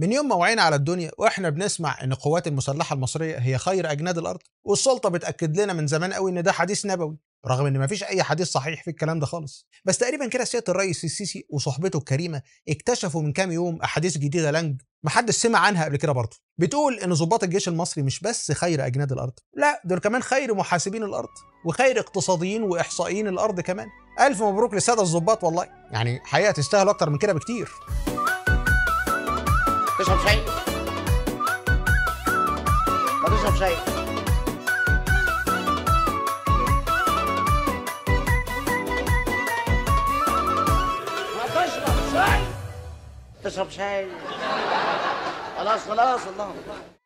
من يوم ما وعينا على الدنيا واحنا بنسمع ان القوات المسلحه المصريه هي خير اجناد الارض والسلطه بتاكد لنا من زمان قوي ان ده حديث نبوي رغم ان مفيش اي حديث صحيح في الكلام ده خالص بس تقريبا كده سياده الرئيس السيسي وصحبته الكريمه اكتشفوا من كام يوم احاديث جديده لانج محدش سمع عنها قبل كده برضه بتقول ان ضباط الجيش المصري مش بس خير اجناد الارض لا دول كمان خير محاسبين الارض وخير اقتصاديين واحصائيين الارض كمان الف مبروك للساده الضباط والله يعني حقيقه تستاهل اكتر من كده بكتير تشرب شيء ما تشرب شيء ما تشرب شيء تشرب خلاص خلاص الله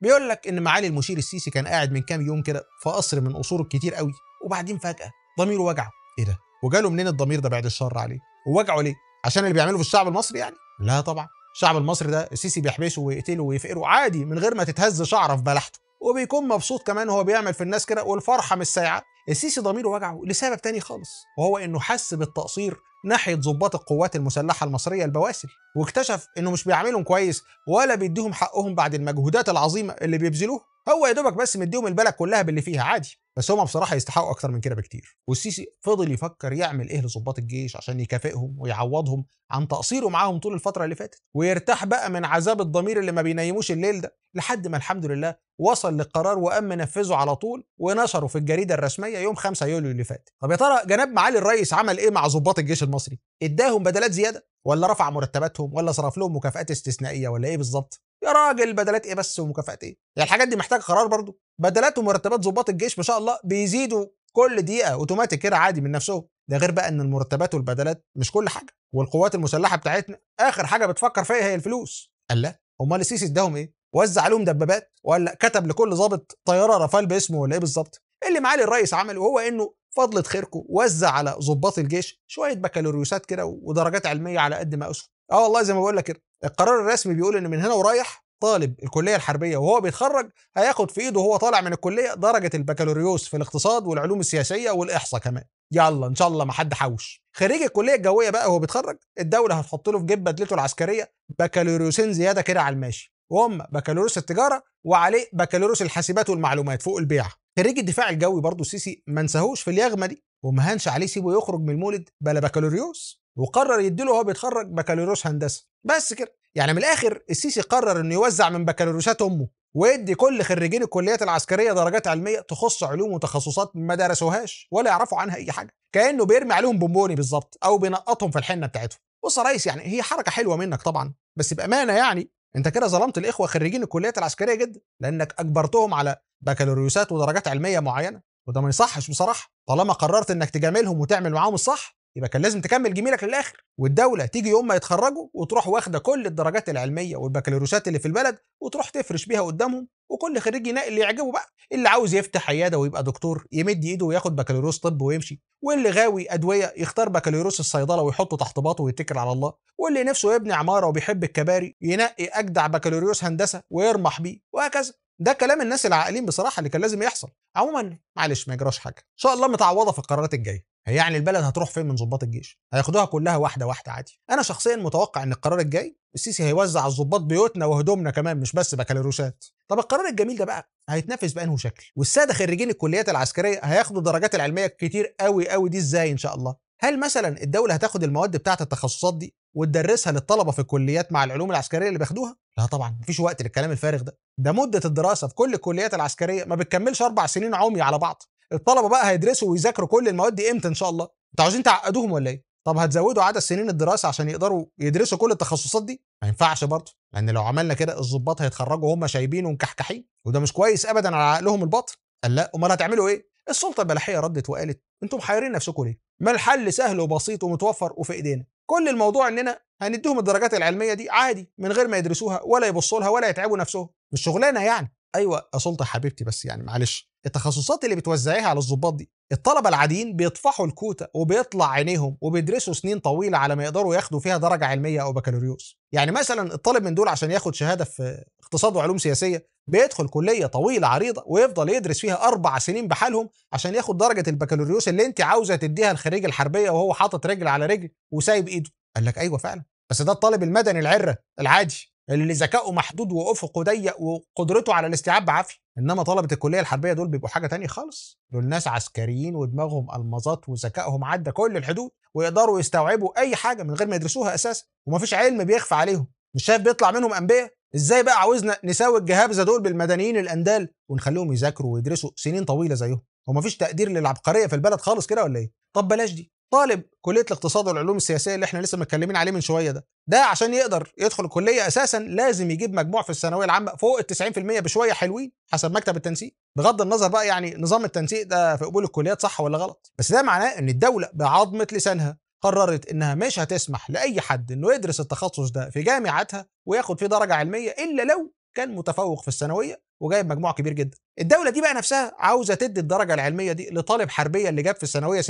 بيقول لك ان معالي المشير السيسي كان قاعد من كام يوم كده في قصر من قصوره كتير قوي وبعدين فجاه ضميره وجعه ايه ده وجاله منين الضمير ده بعد الشر عليه ووجعه ليه عشان اللي بيعمله في الشعب المصري يعني لا طبعا الشعب المصري ده السيسي بيحبسه ويقتله ويفقره عادي من غير ما تتهز شعره في بلحته وبيكون مبسوط كمان هو بيعمل في الناس كده والفرحه مش سايعه السيسي ضميره وجعه لسبب تاني خالص وهو انه حس بالتقصير ناحيه ضباط القوات المسلحه المصريه البواسل واكتشف انه مش بيعاملهم كويس ولا بيديهم حقهم بعد المجهودات العظيمه اللي بيبذلوها هو يا دوبك بس مديهم البلد كلها باللي فيها عادي بس هما بصراحه يستحقوا اكتر من كده بكتير والسيسي فضل يفكر يعمل ايه لظباط الجيش عشان يكافئهم ويعوضهم عن تقصيره معاهم طول الفتره اللي فاتت ويرتاح بقى من عذاب الضمير اللي ما بينيموش الليل ده لحد ما الحمد لله وصل للقرار وقام منفذه على طول ونشره في الجريده الرسميه يوم 5 يوليو اللي فات طب يا ترى جناب معالي الرئيس عمل ايه مع ظباط الجيش المصري اداهم بدلات زياده ولا رفع مرتباتهم ولا صرف لهم مكافآت استثنائيه ولا ايه بالظبط يا راجل بدلات ايه بس ومكافآت ايه يعني الحاجات دي محتاجه قرار برضه بدلات ومرتبات ضباط الجيش ما شاء الله بيزيدوا كل دقيقه اوتوماتيك كده عادي من نفسهم ده غير بقى ان المرتبات والبدلات مش كل حاجه والقوات المسلحه بتاعتنا اخر حاجه بتفكر فيها هي الفلوس قال لا امال السيسي اداهم ايه وزع لهم دبابات ولا كتب لكل ضابط طياره رافال باسمه ولا ايه بالظبط اللي معالي الرئيس عمله هو انه فضلة خيركم وزع على ضباط الجيش شوية بكالوريوسات كده ودرجات علمية على قد ما أسهم اه والله زي ما بقول لك كده القرار الرسمي بيقول ان من هنا ورايح طالب الكليه الحربيه وهو بيتخرج هياخد في ايده وهو طالع من الكليه درجه البكالوريوس في الاقتصاد والعلوم السياسيه والاحصاء كمان يلا ان شاء الله ما حد حوش خريج الكليه الجويه بقى وهو بيتخرج الدوله هتحط له في جيب بدلته العسكريه بكالوريوسين زياده كده على الماشي وهم بكالوريوس التجاره وعليه بكالوريوس الحاسبات والمعلومات فوق البيعه خريج الدفاع الجوي برضه السيسي ما انساهوش في اليغمه دي وما هانش عليه سيبه يخرج من المولد بلا بكالوريوس وقرر يديله وهو بيتخرج بكالوريوس هندسه بس كده يعني من الاخر السيسي قرر انه يوزع من بكالوريوسات امه ويدي كل خريجين الكليات العسكريه درجات علميه تخص علوم وتخصصات ما درسوهاش ولا يعرفوا عنها اي حاجه كانه بيرمي عليهم بونبوني بالظبط او بينقطهم في الحنه بتاعتهم بص يا ريس يعني هي حركه حلوه منك طبعا بس بامانه يعني انت كده ظلمت الاخوه خريجين الكليات العسكريه جدا لانك اجبرتهم على بكالوريوسات ودرجات علميه معينه وده ما يصحش بصراحه طالما قررت انك تجاملهم وتعمل معاهم الصح يبقى كان لازم تكمل جميلك للاخر والدوله تيجي يوم ما يتخرجوا وتروح واخده كل الدرجات العلميه والبكالوريوسات اللي في البلد وتروح تفرش بيها قدامهم وكل خريج ينقي اللي يعجبه بقى اللي عاوز يفتح عياده ويبقى دكتور يمد ايده وياخد بكالوريوس طب ويمشي واللي غاوي ادويه يختار بكالوريوس الصيدله ويحطه تحت باطه ويتكل على الله واللي نفسه يبني عماره وبيحب الكباري ينقي اجدع بكالوريوس هندسه ويرمح بيه وهكذا ده كلام الناس العاقلين بصراحه اللي كان لازم يحصل عموما معلش ما يجراش حاجه ان شاء الله متعوضه في القرارات الجايه هي يعني البلد هتروح فين من ظباط الجيش هياخدوها كلها واحده واحده عادي انا شخصيا متوقع ان القرار الجاي السيسي هيوزع على الظباط بيوتنا وهدومنا كمان مش بس بكالوريوسات طب القرار الجميل ده بقى هيتنفذ بانه شكل والساده خريجين الكليات العسكريه هياخدوا الدرجات العلميه كتير قوي قوي دي ازاي ان شاء الله هل مثلا الدوله هتاخد المواد بتاعت التخصصات دي وتدرسها للطلبه في الكليات مع العلوم العسكريه اللي بياخدوها لا طبعا مفيش وقت للكلام الفارغ ده ده مده الدراسه في كل الكليات العسكريه ما بتكملش اربع سنين عمي على بعض الطلبه بقى هيدرسوا ويذاكروا كل المواد دي امتى ان شاء الله انتوا عاوزين تعقدوهم ولا ايه طب هتزودوا عدد سنين الدراسه عشان يقدروا يدرسوا كل التخصصات دي ما ينفعش برضه لان لو عملنا كده الظباط هيتخرجوا هم شايبين ومكحكحين وده مش كويس ابدا على عقلهم الباطن قال لا امال هتعملوا ايه السلطه البلحيه ردت وقالت انتم محيرين نفسكم ليه ما الحل سهل وبسيط ومتوفر وفي ايدينا كل الموضوع اننا هنديهم الدرجات العلميه دي عادي من غير ما يدرسوها ولا يبصوا لها ولا يتعبوا نفسهم مش شغلانه يعني ايوه يا سلطه حبيبتي بس يعني معلش التخصصات اللي بتوزعيها على الظباط دي الطلبه العاديين بيطفحوا الكوته وبيطلع عينيهم وبيدرسوا سنين طويله على ما يقدروا ياخدوا فيها درجه علميه او بكالوريوس يعني مثلا الطالب من دول عشان ياخد شهاده في اقتصاد وعلوم سياسيه بيدخل كليه طويله عريضه ويفضل يدرس فيها اربع سنين بحالهم عشان ياخد درجه البكالوريوس اللي انت عاوزه تديها لخريج الحربيه وهو حاطط رجل على رجل وسايب ايده قال لك ايوه فعلا بس ده الطالب المدني العره العادي اللي ذكائه محدود وافقه ضيق وقدرته على الاستيعاب بعافيه انما طلبه الكليه الحربيه دول بيبقوا حاجه تانية خالص دول ناس عسكريين ودماغهم المظات وذكائهم عدى كل الحدود ويقدروا يستوعبوا اي حاجه من غير ما يدرسوها اساسا ومفيش علم بيخفى عليهم مش شايف بيطلع منهم انبياء ازاي بقى عاوزنا نساوي الجهابزه دول بالمدنيين الاندال ونخليهم يذاكروا ويدرسوا سنين طويله زيهم ومفيش تقدير للعبقريه في البلد خالص كده ولا ايه طب بلاش دي طالب كليه الاقتصاد والعلوم السياسيه اللي احنا لسه متكلمين عليه من شويه ده ده عشان يقدر يدخل الكليه اساسا لازم يجيب مجموع في الثانويه العامه فوق ال 90% بشويه حلوين حسب مكتب التنسيق بغض النظر بقى يعني نظام التنسيق ده في قبول الكليات صح ولا غلط بس ده معناه ان الدوله بعظمه لسانها قررت انها مش هتسمح لاي حد انه يدرس التخصص ده في جامعتها وياخد فيه درجه علميه الا لو كان متفوق في الثانويه وجايب مجموع كبير جدا الدوله دي بقى نفسها عاوزه تدي الدرجه العلميه دي لطالب حربيه اللي جاب في الثانويه 60%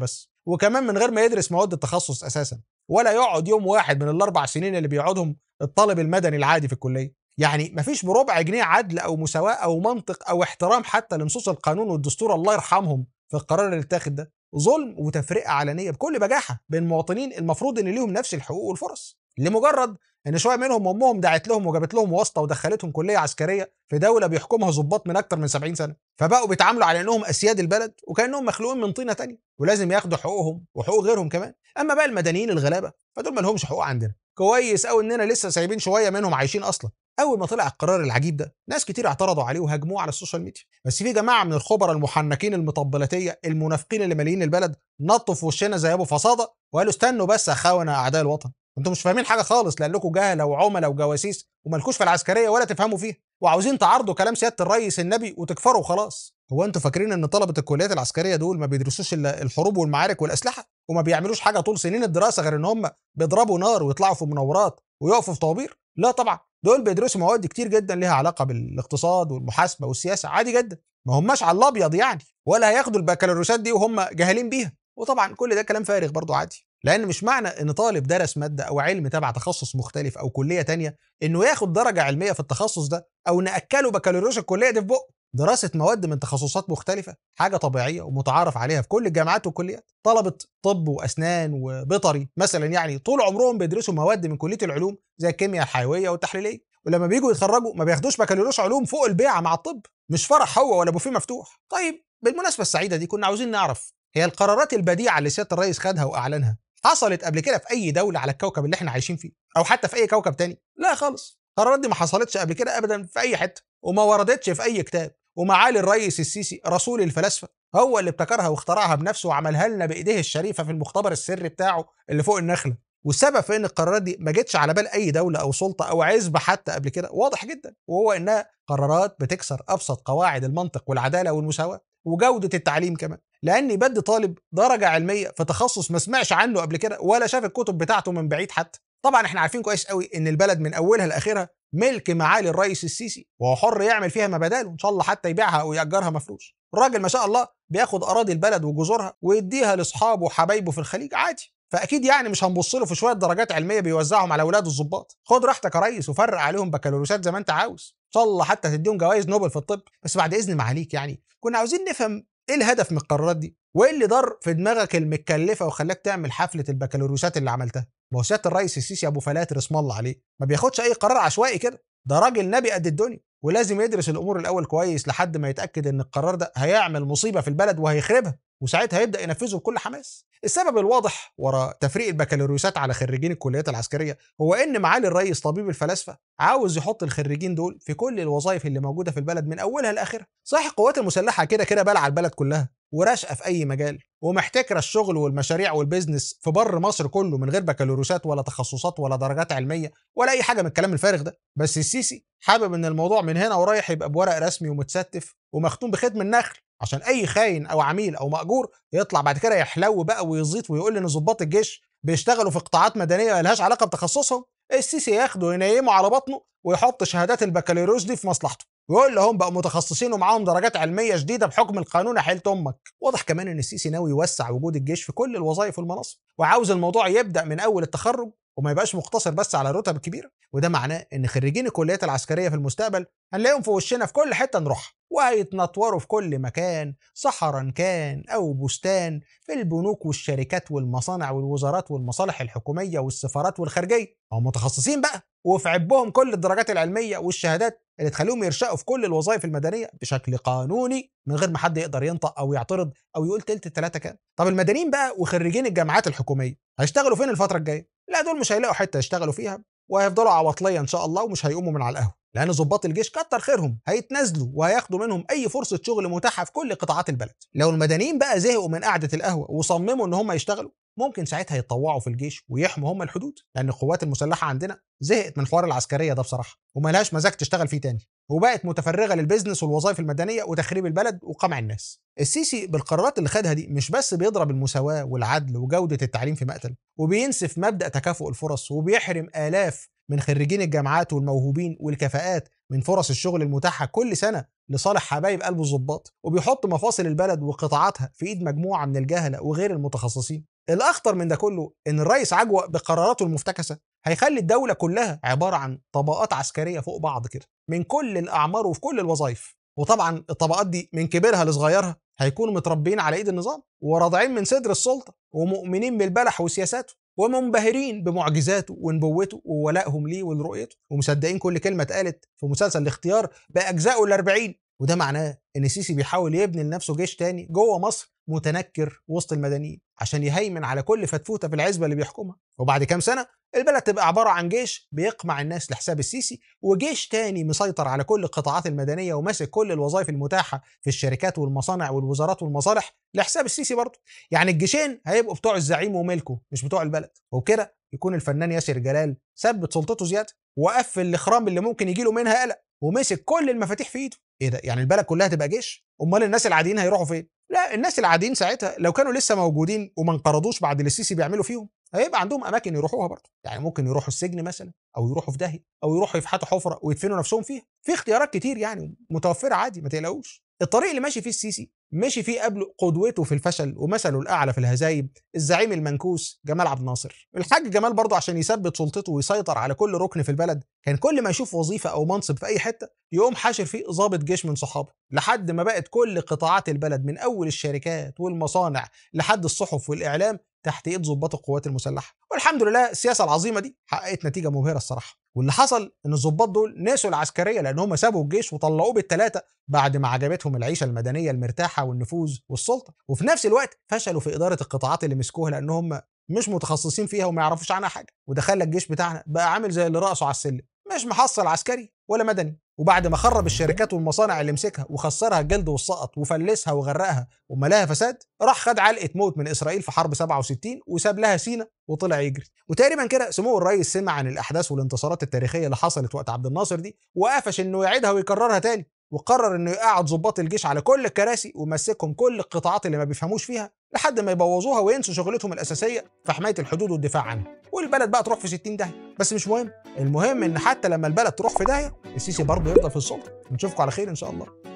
بس وكمان من غير ما يدرس مواد التخصص اساسا ولا يقعد يوم واحد من الاربع سنين اللي بيقعدهم الطالب المدني العادي في الكليه يعني مفيش بربع جنيه عدل او مساواه او منطق او احترام حتى لنصوص القانون والدستور الله يرحمهم في القرار اللي اتاخد ده ظلم وتفرقه علنيه بكل بجاحه بين مواطنين المفروض ان ليهم نفس الحقوق والفرص لمجرد ان شويه منهم امهم دعت لهم وجابت لهم واسطه ودخلتهم كليه عسكريه في دوله بيحكمها ضباط من اكتر من 70 سنه فبقوا بيتعاملوا على انهم اسياد البلد وكانهم مخلوقين من طينه تانية ولازم ياخدوا حقوقهم وحقوق غيرهم كمان اما بقى المدنيين الغلابه فدول ما لهمش حقوق عندنا كويس قوي اننا لسه سايبين شويه منهم عايشين اصلا اول ما طلع القرار العجيب ده ناس كتير اعترضوا عليه وهاجموه على السوشيال ميديا بس في جماعه من الخبراء المحنكين المطبلاتيه المنافقين اللي ماليين البلد نطوا في وشنا زي ابو فصاده وقالوا استنوا بس اخونا اعداء الوطن انتوا مش فاهمين حاجه خالص لانكم جهله وعملاء وجواسيس ومالكوش في العسكريه ولا تفهموا فيها وعاوزين تعرضوا كلام سياده الرئيس النبي وتكفروا خلاص هو انتوا فاكرين ان طلبه الكليات العسكريه دول ما بيدرسوش الا الحروب والمعارك والاسلحه وما بيعملوش حاجه طول سنين الدراسه غير ان هم بيضربوا نار ويطلعوا في منورات ويقفوا في طوابير لا طبعا دول بيدرسوا مواد كتير جدا ليها علاقه بالاقتصاد والمحاسبه والسياسه عادي جدا ما هماش على الابيض يعني ولا هياخدوا البكالوريوسات دي وهم جاهلين بيها وطبعا كل ده كلام فارغ برضو عادي لان مش معنى ان طالب درس ماده او علم تبع تخصص مختلف او كليه تانية انه ياخد درجه علميه في التخصص ده او ناكله بكالوريوس الكليه دي في بقه دراسه مواد من تخصصات مختلفه حاجه طبيعيه ومتعارف عليها في كل الجامعات والكليات طلبه طب واسنان وبيطري مثلا يعني طول عمرهم بيدرسوا مواد من كليه العلوم زي الكيمياء الحيويه والتحليليه ولما بيجوا يتخرجوا ما بياخدوش بكالوريوس علوم فوق البيعه مع الطب مش فرح هو ولا بوفيه مفتوح طيب بالمناسبه السعيده دي كنا عاوزين نعرف هي القرارات البديعه اللي سياده الرئيس خدها واعلنها حصلت قبل كده في اي دوله على الكوكب اللي احنا عايشين فيه او حتى في اي كوكب تاني لا خالص القرارات دي ما حصلتش قبل كده ابدا في اي حته وما وردتش في اي كتاب ومعالي الرئيس السيسي رسول الفلاسفه هو اللي ابتكرها واخترعها بنفسه وعملها لنا بايديه الشريفه في المختبر السري بتاعه اللي فوق النخله والسبب في ان القرارات دي ما جتش على بال اي دوله او سلطه او عزبه حتى قبل كده واضح جدا وهو انها قرارات بتكسر ابسط قواعد المنطق والعداله والمساواه وجوده التعليم كمان لاني بدي طالب درجه علميه في تخصص ما سمعش عنه قبل كده ولا شاف الكتب بتاعته من بعيد حتى طبعا احنا عارفين كويس قوي ان البلد من اولها لاخرها ملك معالي الرئيس السيسي وهو حر يعمل فيها ما بداله ان شاء الله حتى يبيعها او ياجرها مفروش الراجل ما شاء الله بياخد اراضي البلد وجذورها ويديها لاصحابه وحبايبه في الخليج عادي فاكيد يعني مش هنبص له في شويه درجات علميه بيوزعهم على اولاد الظباط خد راحتك يا ريس وفرق عليهم بكالوريوسات زي ما انت عاوز ان شاء الله حتى تديهم جوائز نوبل في الطب بس بعد اذن معاليك يعني كنا عاوزين نفهم ايه الهدف من القرارات دي وايه اللي دار في دماغك المتكلفه وخلاك تعمل حفله البكالوريوسات اللي عملتها ما هو سياده الرئيس السيسي ابو فلاتر اسم الله عليه ما بياخدش اي قرار عشوائي كده ده راجل نبي قد الدنيا ولازم يدرس الامور الاول كويس لحد ما يتاكد ان القرار ده هيعمل مصيبه في البلد وهيخربها وساعتها يبدا ينفذه بكل حماس السبب الواضح وراء تفريق البكالوريوسات على خريجين الكليات العسكريه هو ان معالي الرئيس طبيب الفلاسفه عاوز يحط الخريجين دول في كل الوظائف اللي موجوده في البلد من اولها لاخرها صحيح القوات المسلحه كده كده بلع البلد كلها وراشقه في اي مجال ومحتكره الشغل والمشاريع والبيزنس في بر مصر كله من غير بكالوريوسات ولا تخصصات ولا درجات علميه ولا اي حاجه من الكلام الفارغ ده بس السيسي حابب ان الموضوع من هنا ورايح يبقى بورق رسمي ومتستف ومختوم بختم النخل عشان اي خاين او عميل او ماجور يطلع بعد كده يحلو بقى ويزيط ويقول لي ان ضباط الجيش بيشتغلوا في قطاعات مدنيه مالهاش علاقه بتخصصهم السيسي ياخده ينيمه على بطنه ويحط شهادات البكالوريوس دي في مصلحته ويقول لهم بقوا متخصصين ومعاهم درجات علميه جديده بحكم القانون حيلة امك واضح كمان ان السيسي ناوي يوسع وجود الجيش في كل الوظائف والمناصب وعاوز الموضوع يبدا من اول التخرج وما يبقاش مقتصر بس على الرتب الكبيره وده معناه ان خريجين الكليات العسكريه في المستقبل هنلاقيهم في وشنا في كل حته نروحها وهيتنطوروا في كل مكان صحرا كان او بستان في البنوك والشركات والمصانع والوزارات والمصالح الحكوميه والسفارات والخارجيه هم متخصصين بقى وفي عبهم كل الدرجات العلميه والشهادات اللي تخليهم يرشقوا في كل الوظائف المدنيه بشكل قانوني من غير ما حد يقدر ينطق او يعترض او يقول تلت التلاته كام طب المدنيين بقى وخريجين الجامعات الحكوميه هيشتغلوا فين الفتره الجايه لا دول مش هيلاقوا حته يشتغلوا فيها وهيفضلوا عواطليه ان شاء الله ومش هيقوموا من على القهوه لان ضباط الجيش كتر خيرهم هيتنازلوا وهياخدوا منهم اي فرصه شغل متاحه في كل قطاعات البلد لو المدنيين بقى زهقوا من قعده القهوه وصمموا ان هم يشتغلوا ممكن ساعتها يتطوعوا في الجيش ويحموا هم الحدود لان القوات المسلحه عندنا زهقت من حوار العسكريه ده بصراحه وملهاش مزاج تشتغل فيه تاني وبقت متفرغه للبيزنس والوظائف المدنيه وتخريب البلد وقمع الناس السيسي بالقرارات اللي خدها دي مش بس بيضرب المساواه والعدل وجوده التعليم في مقتل وبينسف مبدا تكافؤ الفرص وبيحرم الاف من خريجين الجامعات والموهوبين والكفاءات من فرص الشغل المتاحه كل سنه لصالح حبايب قلب الظباط وبيحط مفاصل البلد وقطاعاتها في ايد مجموعه من الجهله وغير المتخصصين الاخطر من ده كله ان الرئيس عجوه بقراراته المفتكسه هيخلي الدولة كلها عبارة عن طبقات عسكرية فوق بعض كده من كل الأعمار وفي كل الوظائف وطبعا الطبقات دي من كبيرها لصغيرها هيكونوا متربيين على ايد النظام وراضعين من صدر السلطه ومؤمنين بالبلح وسياساته ومنبهرين بمعجزاته ونبوته وولائهم ليه ولرؤيته ومصدقين كل كلمه اتقالت في مسلسل الاختيار باجزائه الأربعين وده معناه ان السيسي بيحاول يبني لنفسه جيش تاني جوه مصر متنكر وسط المدنيين عشان يهيمن على كل فتفوته في العزبه اللي بيحكمها وبعد كام سنه البلد تبقى عباره عن جيش بيقمع الناس لحساب السيسي وجيش تاني مسيطر على كل القطاعات المدنيه وماسك كل الوظائف المتاحه في الشركات والمصانع والوزارات والمصالح لحساب السيسي برضه يعني الجيشين هيبقوا بتوع الزعيم وملكه مش بتوع البلد وبكده يكون الفنان ياسر جلال ثبت سلطته زياده وقفل الاخرام اللي ممكن يجيله منها قلق ومسك كل المفاتيح في ايده ايه ده يعني البلد كلها تبقى جيش امال الناس العاديين هيروحوا فين لا الناس العاديين ساعتها لو كانوا لسه موجودين وما انقرضوش بعد اللي السيسي بيعملوا فيهم هيبقى عندهم اماكن يروحوها برضه يعني ممكن يروحوا السجن مثلا او يروحوا في داهيه او يروحوا يفحتوا حفره ويدفنوا نفسهم فيها في اختيارات كتير يعني متوفره عادي ما تقلقوش الطريق اللي ماشي فيه السيسي مشي فيه قبل قدوته في الفشل ومثله الاعلى في الهزايم الزعيم المنكوس جمال عبد الناصر الحاج جمال برضه عشان يثبت سلطته ويسيطر على كل ركن في البلد كان كل ما يشوف وظيفه او منصب في اي حته يقوم حاشر فيه ضابط جيش من صحابه لحد ما بقت كل قطاعات البلد من اول الشركات والمصانع لحد الصحف والاعلام تحت ايد ضباط القوات المسلحه والحمد لله السياسه العظيمه دي حققت نتيجه مبهره الصراحه واللي حصل ان الظباط دول ناسوا العسكريه لان هم سابوا الجيش وطلعوه بالثلاثه بعد ما عجبتهم العيشه المدنيه المرتاحه والنفوذ والسلطه وفي نفس الوقت فشلوا في اداره القطاعات اللي مسكوها لان هم مش متخصصين فيها وما يعرفوش عنها حاجه وده خلى الجيش بتاعنا بقى عامل زي اللي رقصوا على السلم مش محصل عسكري ولا مدني وبعد ما خرب الشركات والمصانع اللي مسكها وخسرها الجلد والسقط وفلسها وغرقها وملاها فساد راح خد علقه موت من اسرائيل في حرب 67 وساب لها سينا وطلع يجري وتقريبا كده سمو الرئيس سمع عن الاحداث والانتصارات التاريخيه اللي حصلت وقت عبد الناصر دي وقفش انه يعيدها ويكررها تاني وقرر انه يقعد ضباط الجيش على كل الكراسي ومسكهم كل القطاعات اللي ما بيفهموش فيها لحد ما يبوظوها وينسوا شغلتهم الاساسيه في حمايه الحدود والدفاع عنها والبلد بقى تروح في 60 داهيه بس مش مهم المهم ان حتى لما البلد تروح في داهيه السيسي برضه يفضل في السلطه نشوفكم على خير ان شاء الله